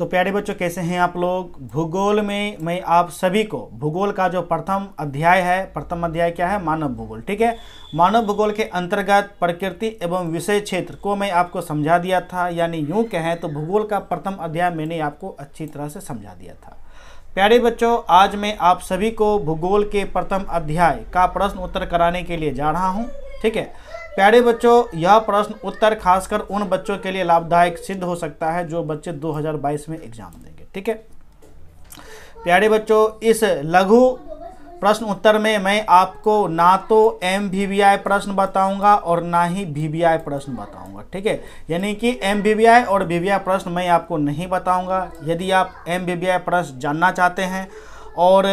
तो प्यारे बच्चों कैसे हैं आप लोग भूगोल में मैं आप सभी को भूगोल का जो प्रथम अध्याय है प्रथम अध्याय क्या है मानव भूगोल ठीक है मानव भूगोल के अंतर्गत प्रकृति एवं विषय क्षेत्र को मैं आपको समझा दिया था यानी यूँ कहें तो भूगोल का प्रथम अध्याय मैंने आपको अच्छी तरह से समझा दिया था प्यारे बच्चों आज मैं आप सभी को भूगोल के प्रथम अध्याय का प्रश्न उत्तर कराने के लिए जा रहा हूँ ठीक है प्यारे बच्चों यह प्रश्न उत्तर खासकर उन बच्चों के लिए लाभदायक सिद्ध हो सकता है जो बच्चे 2022 में एग्जाम देंगे ठीक है प्यारे बच्चों इस लघु प्रश्न उत्तर में मैं आपको ना तो एम वी वी आई प्रश्न बताऊंगा और ना ही वी वी आई प्रश्न बताऊंगा ठीक है यानी कि एम वी वी आई और वी वी आई प्रश्न मैं आपको नहीं बताऊंगा यदि आप एम वी वी आई प्रश्न जानना चाहते हैं और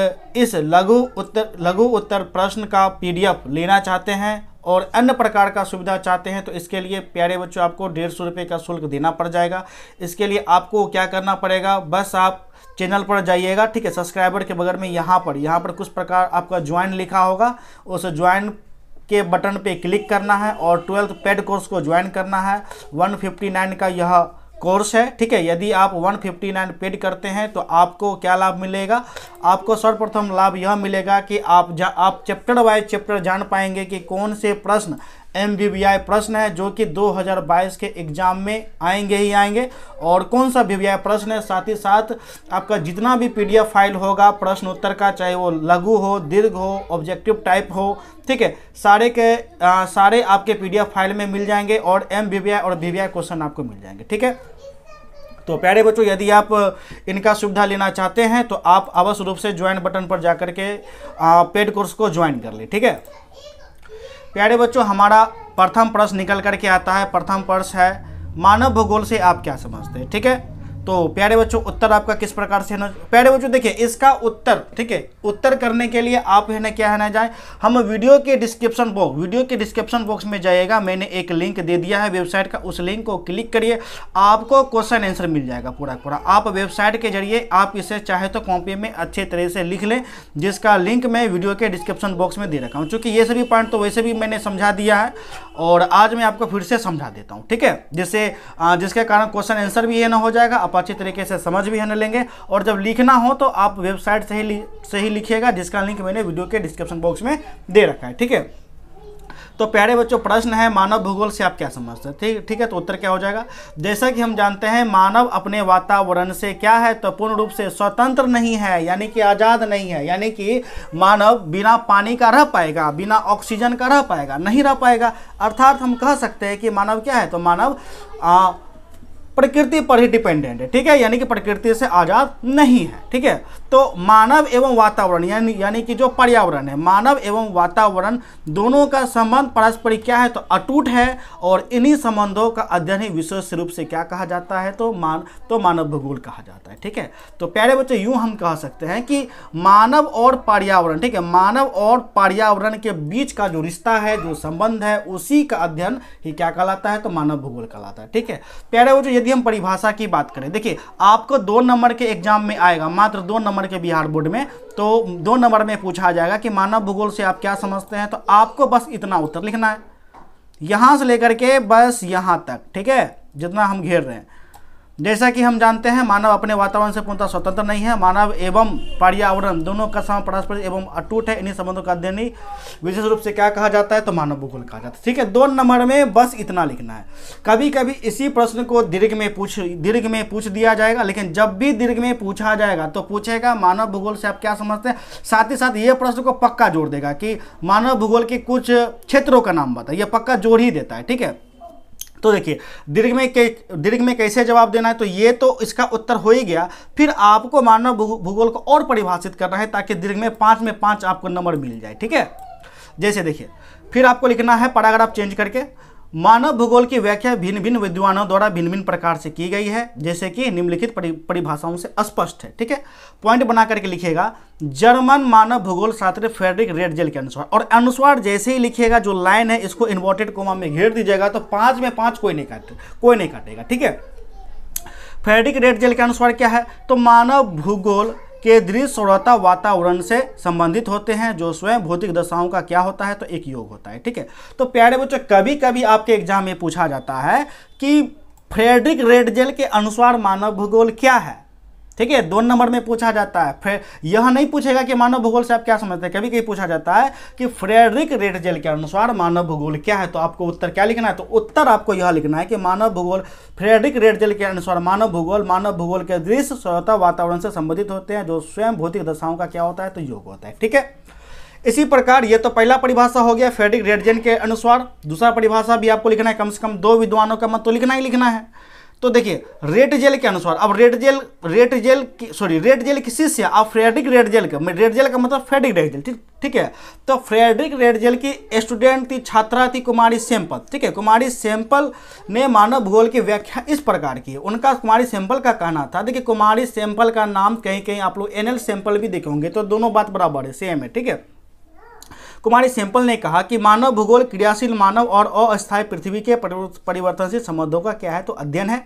इस लघु उत्तर लघु उत्तर प्रश्न का पीडीएफ लेना चाहते हैं और अन्य प्रकार का सुविधा चाहते हैं तो इसके लिए प्यारे बच्चों आपको डेढ़ सौ रुपये का शुल्क देना पड़ जाएगा इसके लिए आपको क्या करना पड़ेगा बस आप चैनल पर जाइएगा ठीक है सब्सक्राइबर के बगैर में यहाँ पर यहाँ पर कुछ प्रकार आपका ज्वाइन लिखा होगा उस ज्वाइन के बटन पे क्लिक करना है और ट्वेल्थ पेड कोर्स को ज्वाइन करना है 159 का यह कोर्स है ठीक है यदि आप 159 पेड करते हैं तो आपको क्या लाभ मिलेगा आपको सर्वप्रथम लाभ यह मिलेगा कि आप जा आप चैप्टर वाइज चैप्टर जान पाएंगे कि कौन से प्रश्न एम प्रश्न है जो कि 2022 के एग्जाम में आएंगे ही आएंगे और कौन सा वी प्रश्न है साथ ही साथ आपका जितना भी पी फाइल होगा प्रश्न उत्तर का चाहे वो लघु हो दीर्घ हो ऑब्जेक्टिव टाइप हो ठीक है सारे के आ, सारे आपके पी फाइल में मिल जाएंगे और एम और वी क्वेश्चन आपको मिल जाएंगे ठीक है तो प्यारे बच्चों यदि आप इनका सुविधा लेना चाहते हैं तो आप अवश्य रूप से ज्वाइन बटन पर जाकर के पेड कोर्स को ज्वाइन कर ले ठीक है प्यारे बच्चों हमारा प्रथम प्रश्न निकल करके आता है प्रथम प्रश्न है मानव भूगोल से आप क्या समझते हैं ठीक है तो प्यारे बच्चों उत्तर आपका किस प्रकार से है प्यारे बच्चों देखिए इसका उत्तर ठीक है उत्तर करने के लिए आप है ना क्या है ना जाए हम वीडियो के डिस्क्रिप्शन बॉक्स वीडियो के डिस्क्रिप्शन बॉक्स में जाइएगा मैंने एक लिंक दे दिया है वेबसाइट का उस लिंक को क्लिक करिए आपको क्वेश्चन आंसर मिल जाएगा पूरा पूरा आप वेबसाइट के जरिए आप इसे चाहे तो कॉपी में अच्छे तरह से लिख लें जिसका लिंक मैं वीडियो के डिस्क्रिप्शन बॉक्स में दे रखा हूँ चूँकि ये सभी पॉइंट तो वैसे भी मैंने समझा दिया है और आज मैं आपको फिर से समझा देता हूँ ठीक है जिससे जिसके कारण क्वेश्चन आंसर भी ये ना हो जाएगा आप अच्छी तरीके से समझ भी हमें लेंगे और जब लिखना हो तो आप वेबसाइट से ही से ही लिखिएगा जिसका लिंक मैंने वीडियो के डिस्क्रिप्शन बॉक्स में दे रखा है ठीक है तो प्यारे बच्चों प्रश्न है मानव भूगोल से आप क्या समझते हैं ठीक ठीक है तो उत्तर क्या हो जाएगा जैसा कि हम जानते हैं मानव अपने वातावरण से क्या है तो पूर्ण रूप से स्वतंत्र नहीं है यानी कि आज़ाद नहीं है यानी कि मानव बिना पानी का रह पाएगा बिना ऑक्सीजन का रह पाएगा नहीं रह पाएगा अर्थात हम कह सकते हैं कि मानव क्या है तो मानव आ, प्रकृति पर ही डिपेंडेंट है ठीक है यानी कि प्रकृति से आज़ाद नहीं है ठीक है तो मानव एवं वातावरण यानी यानी कि जो पर्यावरण है मानव एवं वातावरण दोनों का संबंध पारस्परिक क्या है तो अटूट है और इन्हीं संबंधों का अध्ययन ही विशेष रूप से क्या कहा जाता है तो मान तो मानव भूगोल कहा जाता है ठीक है तो प्यारे बच्चे यूं हम कह सकते हैं कि मानव और पर्यावरण ठीक है मानव और पर्यावरण के बीच का जो रिश्ता है जो संबंध है उसी का अध्ययन ही क्या कहलाता है तो मानव भूगोल कहलाता है ठीक है प्यारे बच्चे यदि हम परिभाषा की बात करें देखिए आपको दो नंबर के एग्जाम में आएगा मात्र दो नंबर नंबर के बिहार बोर्ड में तो दो नंबर में पूछा जाएगा कि मानव भूगोल से आप क्या समझते हैं तो आपको बस इतना उत्तर लिखना है यहाँ से लेकर के बस यहाँ तक ठीक है जितना हम घेर रहे हैं जैसा कि हम जानते हैं मानव अपने वातावरण से पूर्णतः स्वतंत्र नहीं है मानव एवं पर्यावरण दोनों का समय परस्पर एवं अटूट है इन्हीं संबंधों का अध्ययन ही विशेष रूप से क्या कहा जाता है तो मानव भूगोल कहा जाता है ठीक है दो नंबर में बस इतना लिखना है कभी कभी इसी प्रश्न को दीर्घ में पूछ दीर्घ में पूछ दिया जाएगा लेकिन जब भी दीर्घ में पूछा जाएगा तो पूछेगा मानव भूगोल से आप क्या समझते हैं साथ ही साथ ये प्रश्न को पक्का जोड़ देगा कि मानव भूगोल के कुछ क्षेत्रों का नाम बताए ये पक्का जोड़ ही देता है ठीक है तो देखिए दीर्घ में कै दीर्घ में कैसे जवाब देना है तो ये तो इसका उत्तर हो ही गया फिर आपको मानव भूगोल को और परिभाषित करना है ताकि दीर्घ में पाँच में पाँच आपको नंबर मिल जाए ठीक है जैसे देखिए फिर आपको लिखना है पैराग्राफ चेंज करके मानव भूगोल की व्याख्या भिन्न भिन्न विद्वानों द्वारा भिन्न भिन्न प्रकार से की गई है जैसे कि निम्नलिखित परिभाषाओं से स्पष्ट है ठीक है पॉइंट बना करके लिखिएगा जर्मन मानव भूगोल शास्त्र फेडरिक रेडजेल के अनुसार और अनुसार जैसे ही लिखिएगा जो लाइन है इसको इन्वर्टेड कोमा में घेर दीजिएगा तो पांच में पांच कोई नहीं काटे कोई नहीं काटेगा ठीक है फेडरिक रेडजेल के अनुसार क्या है तो मानव भूगोल के दृश्य वातावरण से संबंधित होते हैं जो स्वयं भौतिक दशाओं का क्या होता है तो एक योग होता है ठीक है तो प्यारे बच्चों कभी कभी आपके एग्जाम में पूछा जाता है कि फ्रेडरिक रेडजेल के अनुसार मानव भूगोल क्या है ठीक है दो नंबर में पूछा जाता है फिर यह नहीं पूछेगा कि मानव भूगोल से आप क्या समझते हैं कभी कभी पूछा जाता है कि फ्रेडरिक रेटजेल के अनुसार मानव भूगोल क्या है तो आपको उत्तर क्या लिखना है तो उत्तर आपको यह लिखना है कि मानव भूगोल फ्रेडरिक रेटजेल के अनुसार मानव भूगोल मानव भूगोल के दृश्य स्वतः वातावरण से संबंधित होते हैं जो स्वयं भौतिक दशाओं का क्या होता है तो योग होता है ठीक है इसी प्रकार ये तो पहला परिभाषा हो गया फेडरिक रेडजेन के अनुसार दूसरा परिभाषा भी आपको लिखना है कम से कम दो विद्वानों का मत तो लिखना ही लिखना है तो देखिए रेड जेल के अनुसार अब रेड जेल रेड जेल की सॉरी रेड जेल की शिष्य अब फ्रेडरिक रेड जेल का रेड जेल का मतलब फ्रेडरिक रेड जेल ठीक है तो फ्रेडरिक रेड जेल की स्टूडेंट थी छात्रा थी कुमारी सैंपल ठीक है कुमारी सैंपल ने मानव भूगोल की व्याख्या इस प्रकार की उनका कुमारी सैंपल का कहना था देखिए कुमारी सैंपल का नाम कहीं कहीं आप लोग एन सैंपल भी देखे होंगे तो दोनों बात बराबर है सेम है ठीक है कुमारी सैंपल ने कहा कि मानव भूगोल क्रियाशील मानव और अस्थायी पृथ्वी के परिवर्तनशील संबंधों का क्या है तो अध्ययन है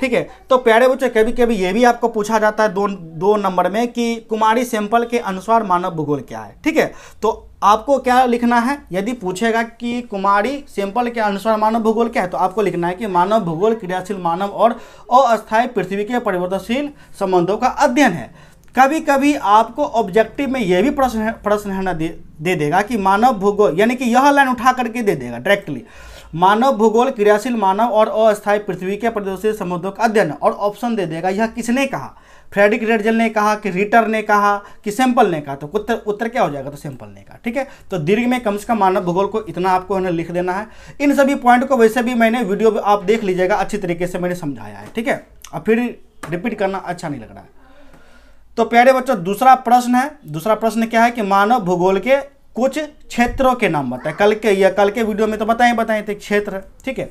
ठीक है तो प्यारे बच्चे कभी कभी यह भी आपको पूछा जाता है दो दो नंबर में कि कुमारी सिंपल के अनुसार मानव भूगोल क्या है ठीक है तो आपको क्या लिखना है यदि पूछेगा कि कुमारी सिंपल के अनुसार मानव भूगोल क्या है तो आपको लिखना है कि मानव भूगोल क्रियाशील मानव और अस्थायी पृथ्वी के परिवर्तनशील संबंधों का अध्ययन है कभी कभी आपको ऑब्जेक्टिव में यह भी प्रश्न प्रश्न है ना दे, दे देगा कि मानव भूगोल यानी कि यह लाइन उठा करके दे देगा डायरेक्टली मानव भूगोल क्रियाशील मानव और अस्थायी पृथ्वी के प्रदूषित समुद्रों का अध्ययन और ऑप्शन दे देगा यह किसने कहा फ्रेडिक रेडजल ने कहा कि रिटर ने कहा कि सैंपल ने कहा तो उत्तर उत्तर क्या हो जाएगा तो सैंपल ने कहा ठीक है तो दीर्घ में कम से कम मानव भूगोल को इतना आपको है लिख देना है इन सभी पॉइंट को वैसे भी मैंने वीडियो आप देख लीजिएगा अच्छी तरीके से मैंने समझाया है ठीक है और फिर रिपीट करना अच्छा नहीं लग रहा है तो प्यारे बच्चों दूसरा प्रश्न है दूसरा प्रश्न क्या है कि मानव भूगोल के कुछ क्षेत्रों के नाम बताए कल के या कल के वीडियो में तो बताए बताए थे तो क्षेत्र ठीक है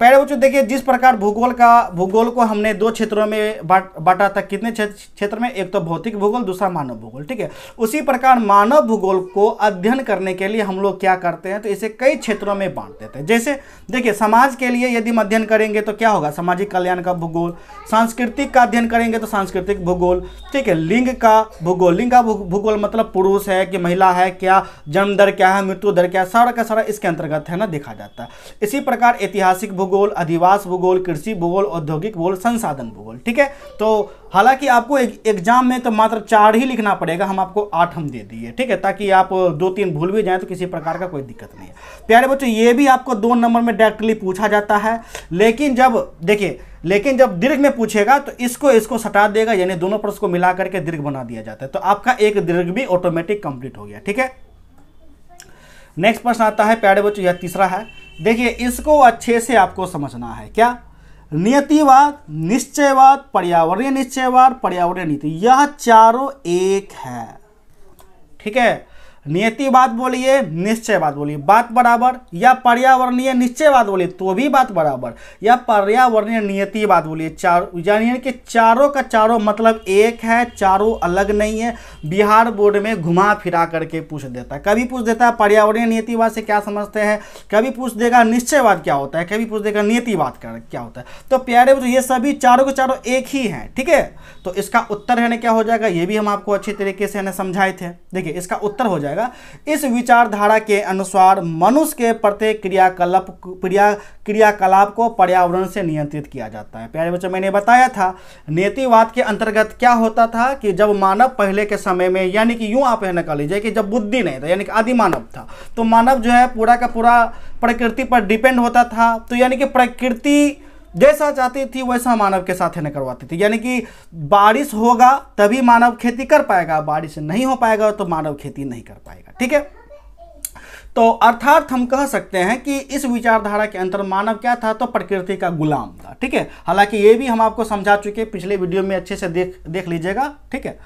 पहले बच्चों देखिए जिस प्रकार भूगोल का भूगोल को हमने दो क्षेत्रों में बांटा था कितने क्षेत्र में एक तो भौतिक भूगोल दूसरा मानव भूगोल ठीक है उसी प्रकार मानव भूगोल को अध्ययन करने के लिए हम लोग क्या करते हैं तो इसे कई क्षेत्रों में बांट देते हैं जैसे देखिए समाज के लिए यदि हम अध्ययन करेंगे तो क्या होगा सामाजिक कल्याण का भूगोल सांस्कृतिक का अध्ययन करेंगे तो सांस्कृतिक भूगोल ठीक है लिंग का भूगोल लिंग का भूगोल मतलब पुरुष है कि महिला है क्या जन्म दर क्या है मृत्यु दर क्या सारा का सारा इसके अंतर्गत है ना देखा जाता है इसी प्रकार ऐतिहासिक भूगोल अधिवास भूगोल कृषि भूगोल औद्योगिक भूगोल संसाधन भूगोल ठीक है तो हालांकि आपको एग्जाम में तो मात्र चार ही लिखना पड़ेगा हम आपको आठ हम दे दिए ठीक है ताकि आप दो तीन भूल भी जाएँ तो किसी प्रकार का कोई दिक्कत नहीं है प्यारे बच्चों ये भी आपको दो नंबर में डायरेक्टली पूछा जाता है लेकिन जब देखिए लेकिन जब दीर्घ में पूछेगा तो इसको इसको सटा देगा यानी दोनों प्रश्न को मिला करके दीर्घ बना दिया जाता है तो आपका एक दीर्घ भी ऑटोमेटिक कंप्लीट हो गया ठीक है नेक्स्ट प्रश्न आता है प्यारे बच्चों यह तीसरा है देखिए इसको अच्छे से आपको समझना है क्या नियतिवाद निश्चयवाद पर्यावरणीय निश्चयवाद पर्यावरणीय नीति यह चारों एक है ठीक है नियतिवाद बोलिए निश्चयवाद बोलिए बात बराबर या पर्यावरणीय निश्चयवाद बोलिए तो भी बात बराबर या पर्यावरणीय नियतिवाद बोलिए चार यानी कि चारों का चारों मतलब एक है चारों अलग नहीं है बिहार बोर्ड में घुमा फिरा करके पूछ देता है कभी पूछ देता है पर्यावरणीय नियतिवाद से क्या समझते हैं कभी पूछ देगा निश्चयवाद क्या होता है कभी पूछ देगा नियतिवाद क्या होता है तो प्यारे बच्चों ये सभी चारों के चारों एक ही हैं ठीक है तो इसका उत्तर है क्या हो जाएगा ये भी हम आपको अच्छी तरीके से समझाए थे देखिए इसका उत्तर हो जाएगा जाएगा इस विचारधारा के अनुसार मनुष्य के प्रत्येक क्रियाकलाप क्रिया क्रियाकलाप को पर्यावरण से नियंत्रित किया जाता है प्यारे बच्चों मैंने बताया था नेतिवाद के अंतर्गत क्या होता था कि जब मानव पहले के समय में यानी कि यूँ आप न कर लीजिए कि जब बुद्धि नहीं था यानी कि आदि मानव था तो मानव जो है पूरा का पूरा प्रकृति पर डिपेंड होता था तो यानी कि प्रकृति जैसा चाहती थी वैसा मानव के साथ नहीं करवाती थी यानी कि बारिश होगा तभी मानव खेती कर पाएगा बारिश नहीं हो पाएगा तो मानव खेती नहीं कर पाएगा ठीक है तो अर्थात हम कह सकते हैं कि इस विचारधारा के अंतर मानव क्या था तो प्रकृति का गुलाम था ठीक है हालांकि ये भी हम आपको समझा चुके पिछले वीडियो में अच्छे से देख देख लीजिएगा ठीक है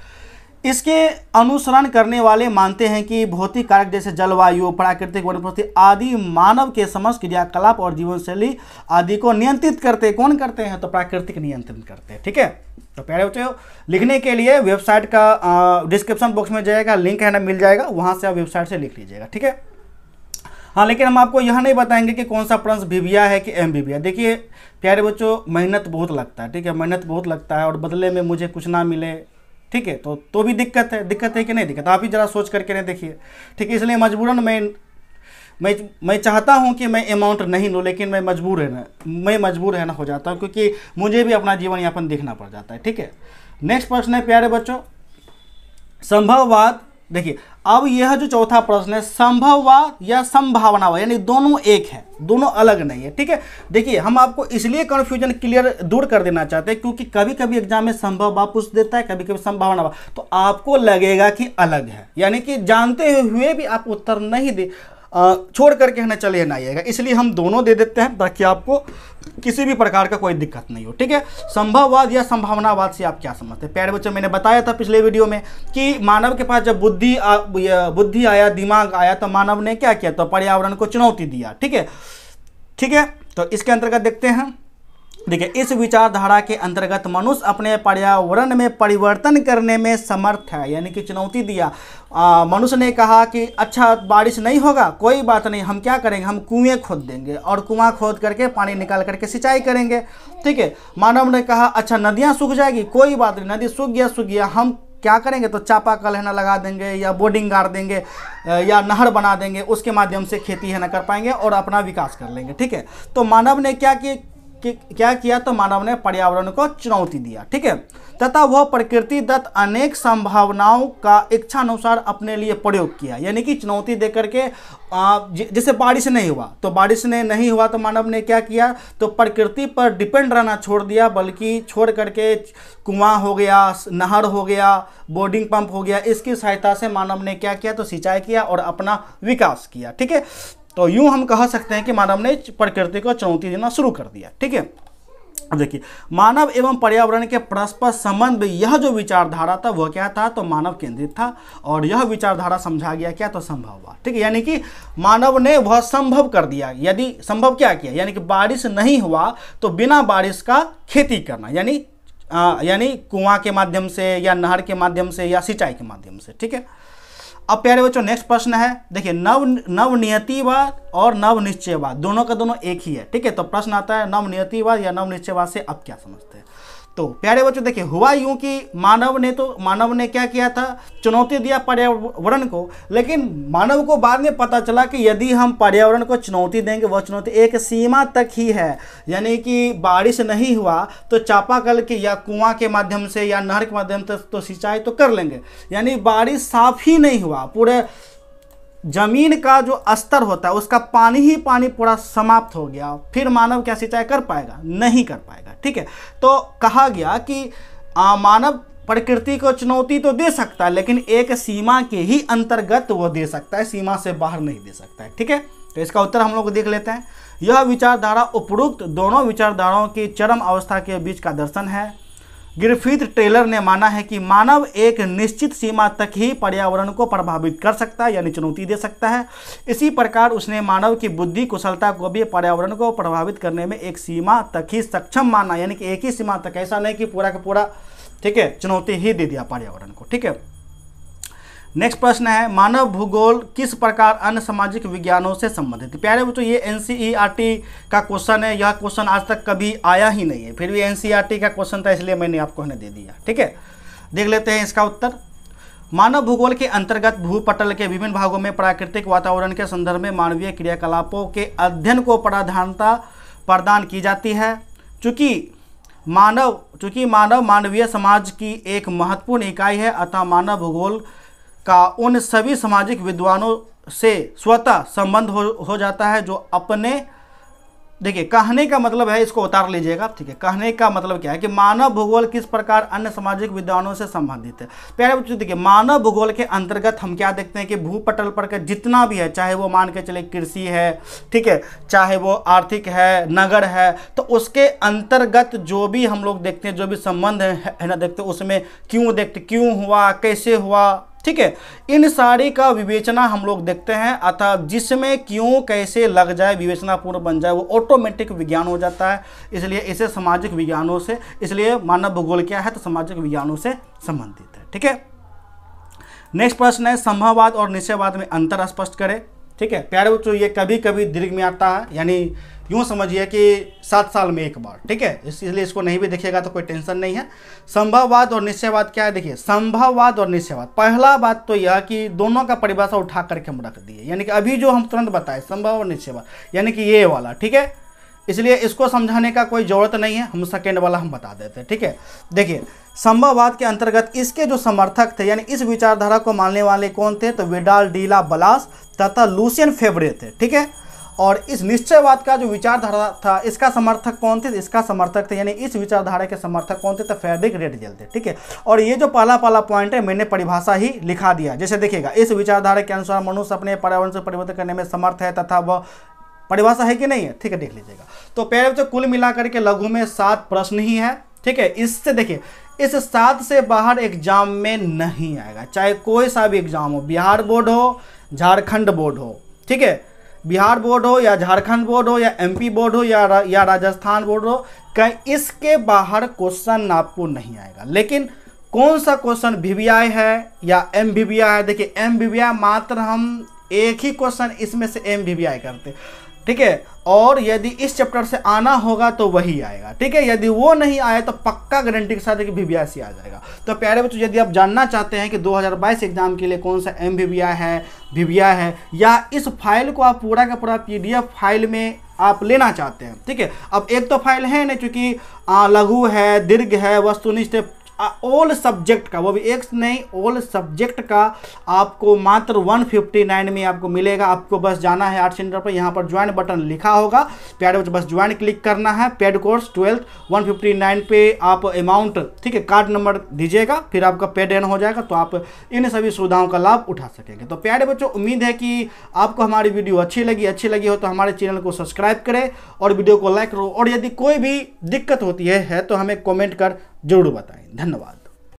इसके अनुसरण करने वाले मानते हैं कि भौतिक कारक जैसे जलवायु प्राकृतिक वनस्पति आदि मानव के समस्त क्रियाकलाप और जीवनशैली आदि को नियंत्रित करते कौन करते हैं तो प्राकृतिक नियंत्रण करते हैं ठीक है तो प्यारे बच्चे लिखने के लिए वेबसाइट का डिस्क्रिप्शन बॉक्स में जाएगा लिंक है ना मिल जाएगा वहाँ से आप वेबसाइट से लिख लीजिएगा ठीक है हाँ लेकिन हम आपको यह नहीं बताएंगे कि कौन सा प्रंश बीबिया है कि एम बीबिया देखिए प्यारे बच्चों मेहनत बहुत लगता है ठीक है मेहनत बहुत लगता है और बदले में मुझे कुछ ना मिले ठीक है तो तो भी दिक्कत है दिक्कत है कि नहीं दिक्कत आप ही ज़रा सोच करके नहीं देखिए ठीक है इसलिए मजबूरन मैं मैं मैं चाहता हूं कि मैं अमाउंट नहीं लूँ लेकिन मैं मजबूर रहना मैं मजबूर रहना हो जाता हूं क्योंकि मुझे भी अपना जीवन यापन देखना पड़ जाता है ठीक है नेक्स्ट प्रश्न है प्यारे बच्चों संभववाद देखिए अब यह जो चौथा प्रश्न है संभव व या संभावना वा यानी दोनों एक है दोनों अलग नहीं है ठीक है देखिए हम आपको इसलिए कन्फ्यूजन क्लियर दूर कर देना चाहते हैं क्योंकि कभी कभी एग्जाम में संभव वा पूछ देता है कभी कभी संभावना वा तो आपको लगेगा कि अलग है यानी कि जानते हुए भी आप उत्तर नहीं दे छोड़ करके हमें चले ना आइएगा इसलिए हम दोनों दे देते हैं ताकि आपको किसी भी प्रकार का कोई दिक्कत नहीं हो ठीक है संभववाद या संभावनावाद से आप क्या समझते हैं प्यारे बच्चों मैंने बताया था पिछले वीडियो में कि मानव के पास जब बुद्धि बुद्धि आया दिमाग आया तो मानव ने क्या किया तो पर्यावरण को चुनौती दिया ठीक है ठीक है तो इसके अंतर्गत देखते हैं देखिए इस विचारधारा के अंतर्गत मनुष्य अपने पर्यावरण में परिवर्तन करने में समर्थ है यानी कि चुनौती दिया मनुष्य ने कहा कि अच्छा बारिश नहीं होगा कोई बात नहीं हम क्या करेंगे हम कुएं खोद देंगे और कुआं खोद करके पानी निकाल करके सिंचाई करेंगे ठीक है मानव ने कहा अच्छा नदियाँ सूख जाएगी कोई बात नहीं नदी सूख गया सूख गया हम क्या करेंगे तो चापा कल है ना लगा देंगे या बोर्डिंग गाड़ देंगे या नहर बना देंगे उसके माध्यम से खेती है ना कर पाएंगे और अपना विकास कर लेंगे ठीक है तो मानव ने क्या कि कि क्या किया तो मानव ने पर्यावरण को चुनौती दिया ठीक है तथा वह प्रकृति दत्त अनेक संभावनाओं का इच्छानुसार अपने लिए प्रयोग किया यानी कि चुनौती दे करके जैसे बारिश नहीं हुआ तो बारिश ने नहीं हुआ तो मानव ने क्या किया तो प्रकृति पर डिपेंड रहना छोड़ दिया बल्कि छोड़ करके कुआं हो गया नहर हो गया बोर्डिंग पंप हो गया इसकी सहायता से मानव ने क्या किया तो सिंचाई किया और अपना विकास किया ठीक है तो यूं हम कह सकते हैं कि मानव ने प्रकृति को चुनौती देना शुरू कर दिया ठीक है अब देखिए मानव एवं पर्यावरण के परस्पर संबंध में यह जो विचारधारा था वह क्या था तो मानव केंद्रित था और यह विचारधारा समझा गया क्या तो संभव हुआ ठीक है यानी कि मानव ने वह संभव कर दिया यदि संभव क्या किया यानी कि बारिश नहीं हुआ तो बिना बारिश का खेती करना यानी यानी कुआं के माध्यम से या नहर के माध्यम से या सिंचाई के माध्यम से ठीक है अब प्यारे बच्चों नेक्स्ट प्रश्न है देखिए नव नवनियतिवाद और नवनिश्चयवाद दोनों का दोनों एक ही है ठीक है तो प्रश्न आता है नवनियतिवाद या नवनिश्चयवाद से अब क्या समझते हैं तो प्यारे बच्चों देखिए हुआ यूं कि मानव ने तो मानव ने क्या किया था चुनौती दिया पर्यावरण को लेकिन मानव को बाद में पता चला कि यदि हम पर्यावरण को चुनौती देंगे वह चुनौती एक सीमा तक ही है यानी कि बारिश नहीं हुआ तो चापाकल के या कुआं के माध्यम से या नहर के माध्यम से तो सिंचाई तो कर लेंगे यानी बारिश साफ ही नहीं हुआ पूरे जमीन का जो स्तर होता है उसका पानी ही पानी पूरा समाप्त हो गया फिर मानव क्या सिंचाई कर पाएगा नहीं कर पाएगा ठीक है तो कहा गया कि आ, मानव प्रकृति को चुनौती तो दे सकता है लेकिन एक सीमा के ही अंतर्गत वो दे सकता है सीमा से बाहर नहीं दे सकता है ठीक है तो इसका उत्तर हम लोग देख लेते हैं यह विचारधारा उपरोक्त दोनों विचारधाराओं की चरम अवस्था के बीच का दर्शन है ग्रिफिथ टेलर ने माना है कि मानव एक निश्चित सीमा तक ही पर्यावरण को प्रभावित कर सकता है यानी चुनौती दे सकता है इसी प्रकार उसने मानव की बुद्धि कुशलता को भी पर्यावरण को प्रभावित करने में एक सीमा तक ही सक्षम माना यानी कि एक ही सीमा तक ऐसा नहीं कि पूरा का पूरा ठीक है चुनौती ही दे दिया पर्यावरण को ठीक है नेक्स्ट प्रश्न है मानव भूगोल किस प्रकार अन्य सामाजिक विज्ञानों से संबंधित प्यारे बच्चों ये एन e का क्वेश्चन है यह क्वेश्चन आज तक कभी आया ही नहीं है फिर भी एन e का क्वेश्चन था इसलिए मैंने आपको इन्हें दे दिया ठीक है देख लेते हैं इसका उत्तर मानव भूगोल के अंतर्गत भूपटल के विभिन्न भागों में प्राकृतिक वातावरण के संदर्भ में मानवीय क्रियाकलापों के अध्ययन को प्राधान्यता प्रदान की जाती है चूँकि मानव चूँकि मानव मानवीय समाज की एक महत्वपूर्ण इकाई है अतः मानव भूगोल का उन सभी सामाजिक विद्वानों से स्वतः संबंध हो हो जाता है जो अपने देखिए कहने का मतलब है इसको उतार लीजिएगा ठीक है कहने का मतलब क्या है कि मानव भूगोल किस प्रकार अन्य सामाजिक विद्वानों से संबंधित है प्यारे बच्चों तो देखिए मानव भूगोल के अंतर्गत हम क्या देखते हैं कि भूपटल पर का जितना भी है चाहे वो मान के चले कृषि है ठीक है चाहे वो आर्थिक है नगर है तो उसके अंतर्गत जो भी हम लोग देखते हैं जो भी संबंध है, है ना देखते उसमें क्यों देखते क्यों हुआ कैसे हुआ ठीक है इन सारी का विवेचना हम लोग देखते हैं अर्थात जिसमें क्यों कैसे लग जाए विवेचनापूर्ण बन जाए वो ऑटोमेटिक विज्ञान हो जाता है इसलिए इसे सामाजिक विज्ञानों से इसलिए मानव भूगोल क्या है तो सामाजिक विज्ञानों से संबंधित है ठीक है नेक्स्ट प्रश्न है संभववाद और निश्चयवाद में अंतर स्पष्ट करें ठीक है प्यारे बच्चों ये कभी कभी दीर्घ में आता है यानी यूँ समझिए कि सात साल में एक बार ठीक है इसलिए इसको नहीं भी देखेगा तो कोई टेंशन नहीं है संभववाद और निश्चयवाद क्या है देखिए संभववाद और निश्चयवाद पहला बात तो यह कि दोनों का परिभाषा उठा करके हम रख दिए यानी कि अभी जो हम तुरंत बताए संभव और निश्चयवाद यानी कि ये वाला ठीक है इसलिए इसको समझाने का कोई ज़रूरत नहीं है हम सेकेंड वाला हम बता देते हैं ठीक है देखिए संभववाद के अंतर्गत इसके जो समर्थक थे यानी इस विचारधारा को मानने वाले कौन थे तो विडाल डीला बलास तथा लूसियन फेवरे थे ठीक है और इस निश्चयवाद का जो विचारधारा था इसका समर्थक कौन थे इसका समर्थक थे यानी इस विचारधारा के समर्थक कौन थे तो फेडरिक जेल थे ठीक है और ये जो पहला पहला पॉइंट है मैंने परिभाषा ही लिखा दिया जैसे देखिएगा इस विचारधारा के अनुसार मनुष्य अपने पर्यावरण से परिवर्तन करने में समर्थ है तथा वह परिभाषा है कि नहीं है ठीक है देख लीजिएगा तो प्यारे बच्चों कुल मिलाकर के लघु में सात प्रश्न ही है ठीक है इससे देखिए इस सात से बाहर एग्जाम में नहीं आएगा चाहे कोई सा भी एग्जाम हो बिहार बोर्ड हो झारखंड बोर्ड हो ठीक है बिहार बोर्ड हो या झारखंड बोर्ड हो या एमपी बोर्ड हो या रा, या राजस्थान बोर्ड हो कहीं इसके बाहर क्वेश्चन आपको नहीं आएगा लेकिन कौन सा क्वेश्चन वीवीआई है या एम है देखिए एम मात्र हम एक ही क्वेश्चन इसमें से एम करते हैं ठीक है और यदि इस चैप्टर से आना होगा तो वही आएगा ठीक है यदि वो नहीं आया तो पक्का गारंटी के साथ कि सी आ जाएगा तो प्यारे बच्चों यदि आप जानना चाहते हैं कि 2022 एग्जाम के लिए कौन सा एम है बीबीआई है या इस फाइल को आप पूरा का पूरा पीडीएफ फाइल में आप लेना चाहते हैं ठीक है अब एक तो फाइल है ना चूंकि लघु है दीर्घ है वस्तुनिष्ठ ऑल सब्जेक्ट का वो भी एक नहीं ऑल सब्जेक्ट का आपको मात्र 159 में आपको मिलेगा आपको बस जाना है आर्ट सेंटर पर यहाँ पर ज्वाइन बटन लिखा होगा पेड बस ज्वाइन क्लिक करना है पेड कोर्स ट्वेल्थ 159 पे आप अमाउंट ठीक है कार्ड नंबर दीजिएगा फिर आपका पेड एन हो जाएगा तो आप इन सभी सुविधाओं का लाभ उठा सकेंगे तो प्यारे बच्चों उम्मीद है कि आपको हमारी वीडियो अच्छी लगी अच्छी लगी हो तो हमारे चैनल को सब्सक्राइब करें और वीडियो को लाइक करो और यदि कोई भी दिक्कत होती है, है तो हमें कॉमेंट कर जरूर बताएं धन्यवाद